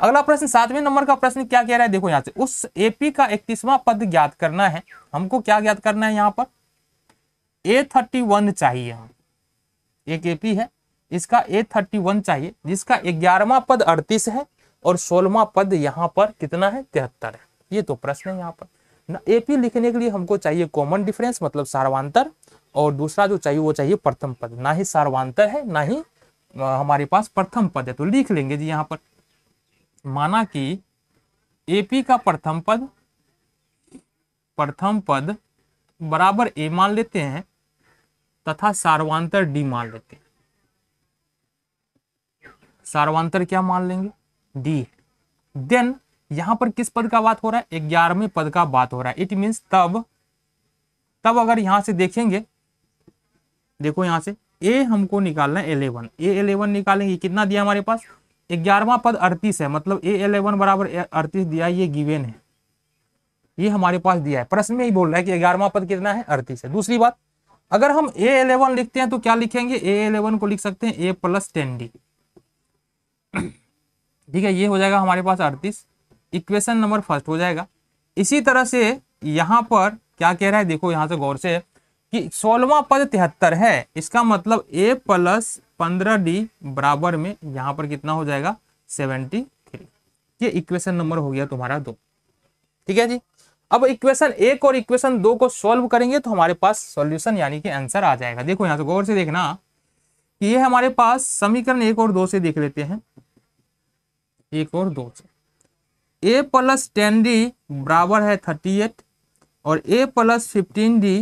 अगला प्रश्न सातवें नंबर का प्रश्न क्या कह रहा है देखो यहाँ से उस एपी का इकतीसवां पद ज्ञात करना है हमको क्या ज्ञात करना है यहाँ पर ए थर्टी वन चाहिए हम एक एपी है इसका ए थर्टी वन चाहिए जिसका ग्यारहवा पद अड़तीस है और सोलहवा पद यहाँ पर कितना है तिहत्तर है ये तो प्रश्न है यहाँ पर ना एपी लिखने के लिए हमको चाहिए कॉमन डिफरेंस मतलब सार्वान्तर और दूसरा जो चाहिए वो चाहिए प्रथम पद ना ही सार्वान्तर है ना ही हमारे पास प्रथम पद है तो लिख लेंगे जी यहाँ पर माना कि एपी का प्रथम पद प्रथम पद बराबर ए मान लेते हैं तथा सार्वांतर डी मान लेते हैं सार्वांतर क्या मान लेंगे डी देन यहां पर किस पद का बात हो रहा है ग्यारहवें पद का बात हो रहा है इट मीन्स तब तब अगर यहां से देखेंगे देखो यहां से ए हमको निकालना है एलेवन ए इलेवन निकालेंगे कितना दिया हमारे पास ग्यारहवा पद अड़तीस है मतलब ए एलेवन बराबर अड़तीस दिया ये गिवेन है ये हमारे पास दिया है प्रश्न में ही बोल रहा है कि ग्यारहवा पद कितना है अड़तीस है दूसरी बात अगर हम ए एलेवन लिखते हैं तो क्या लिखेंगे ए एलेवन को लिख सकते हैं ए प्लस टेन डी ठीक है ये हो जाएगा हमारे पास अड़तीस इक्वेशन नंबर फर्स्ट हो जाएगा इसी तरह से यहाँ पर क्या कह रहा है देखो यहाँ से गौर से कि सोलवा पद तिहत्तर है इसका मतलब ए प्लस पंद्रह डी बराबर में यहाँ पर कितना हो जाएगा सेवेंटी थ्री ये इक्वेशन नंबर हो गया तुम्हारा दो ठीक है जी अब इक्वेशन एक और इक्वेशन दो को सॉल्व करेंगे तो हमारे पास सॉल्यूशन यानी कि आंसर आ जाएगा देखो यहाँ से गौर से देखना कि ये हमारे पास समीकरण एक और दो से देख लेते हैं एक और दो से ए प्लस टेन डी बराबर है थर्टी एट और ए प्लस फिफ्टीन डी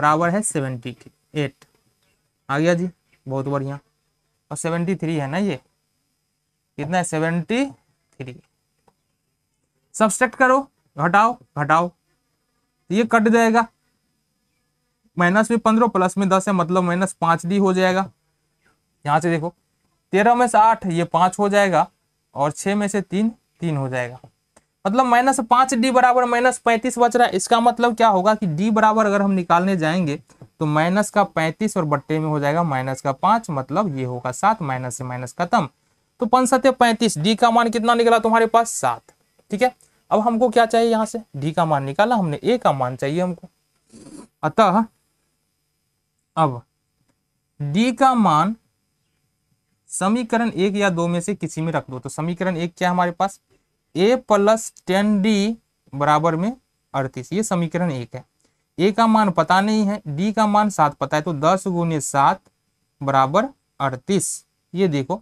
बराबर है सेवेंटी एट आ गया जी बहुत बढ़िया और सेवेंटी थ्री है ना ये कितना है सेवेंटी थ्री सब्सट्रैक्ट करो घटाओ घटाओ तो ये कट जाएगा माइनस में पंद्रह प्लस में दस है मतलब माइनस पाँच डी हो जाएगा यहाँ से देखो तेरह में से आठ ये पांच हो जाएगा और छह में से तीन तीन हो जाएगा मतलब माइनस पाँच डी बराबर माइनस पैंतीस बच रहा है इसका मतलब क्या होगा कि डी बराबर अगर हम निकालने जाएंगे तो माइनस का पैंतीस और बट्टे में हो जाएगा माइनस का पांच मतलब ये होगा सात माइनस से माइनस खत्म तो पंच सत्य पैंतीस डी का मान कितना निकला तुम्हारे पास सात ठीक है अब हमको क्या चाहिए यहां से डी का मान निकाला हमने ए का मान चाहिए हमको अतः अब डी का मान समीकरण एक या दो में से किसी में रख दो तो समीकरण एक क्या है हमारे पास ए प्लस टेन डी बराबर में अड़तीस ये समीकरण एक है ए का मान पता नहीं है डी का मान सात पता है तो दस गुने सात बराबर अड़तीस ये देखो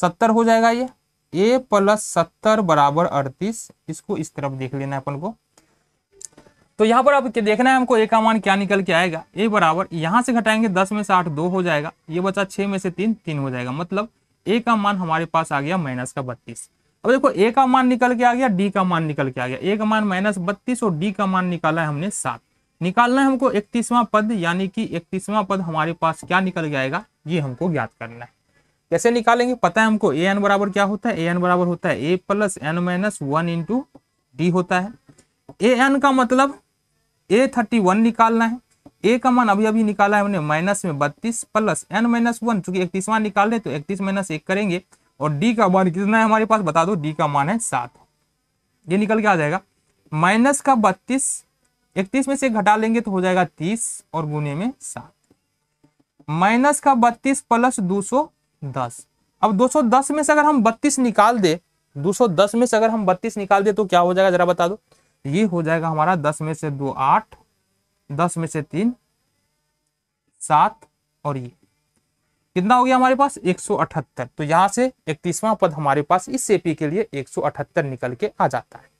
सत्तर हो जाएगा ये ए प्लस सत्तर बराबर अड़तीस इसको इस तरफ देख लेना है अपन को तो यहाँ पर अब देखना है हमको ए का मान क्या निकल के आएगा ए बराबर यहाँ से घटाएंगे दस में से आठ दो हो जाएगा ये बचा छः में से तीन तीन हो जाएगा मतलब ए का मान हमारे पास आ गया माइनस का बत्तीस अब देखो ए का मान निकल के आ गया डी का मान निकल के आ गया ए का मान माइनस बत्तीस और डी का मान निकाला है हमने सात निकालना है हमको इकतीसवां पद यानी कि इकतीसवां पद हमारे पास क्या निकल जाएगा ये हमको ज्ञात करना है कैसे निकालेंगे पता है हमको ए एन बराबर क्या होता है ए एन बराबर होता है A plus N minus one into D होता है ए एन का मतलब ए थर्टी वन निकालना है ए का मान अभी अभी निकाला है हमने माइनस में बत्तीस प्लस एन माइनस वन चूंकि इकतीसवां निकाल रहे तो इकतीस माइनस एक करेंगे और डी का मान कितना है हमारे पास बता दो डी का मान है सात ये निकल के आ जाएगा माइनस का बत्तीस इकतीस में से घटा लेंगे तो हो जाएगा तीस और गुने में सात माइनस का बत्तीस प्लस दो सौ दस अब दो सौ दस में से अगर हम बत्तीस निकाल दे दो सौ दस में से अगर हम बत्तीस निकाल दे तो क्या हो जाएगा जरा बता दो ये हो जाएगा हमारा दस में से दो आठ दस में से तीन सात और ये कितना हो गया हमारे पास 178 तो यहां से इकतीसवां पद हमारे पास इस सेपी के लिए 178 निकल के आ जाता है